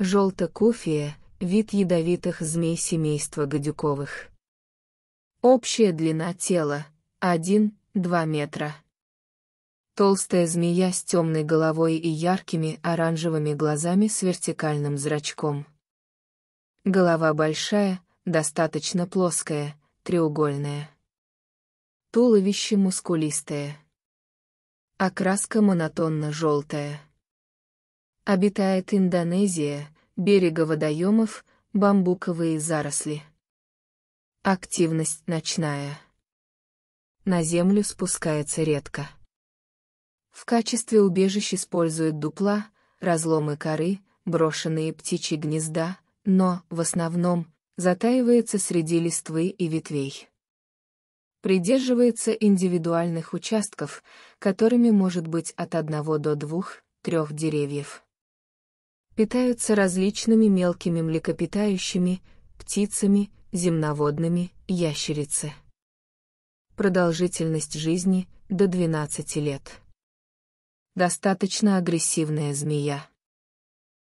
Желтокуфия – вид ядовитых змей семейства гадюковых. Общая длина тела – 1-2 метра. Толстая змея с темной головой и яркими оранжевыми глазами с вертикальным зрачком. Голова большая, достаточно плоская, треугольная. Туловище мускулистое. Окраска монотонно-желтая. Обитает Индонезия, берега водоемов, бамбуковые заросли. Активность ночная. На землю спускается редко. В качестве убежищ используют дупла, разломы коры, брошенные птичьи гнезда, но, в основном, затаивается среди листвы и ветвей. Придерживается индивидуальных участков, которыми может быть от одного до двух, трех деревьев питаются различными мелкими млекопитающими, птицами, земноводными, ящерицы. Продолжительность жизни – до 12 лет. Достаточно агрессивная змея.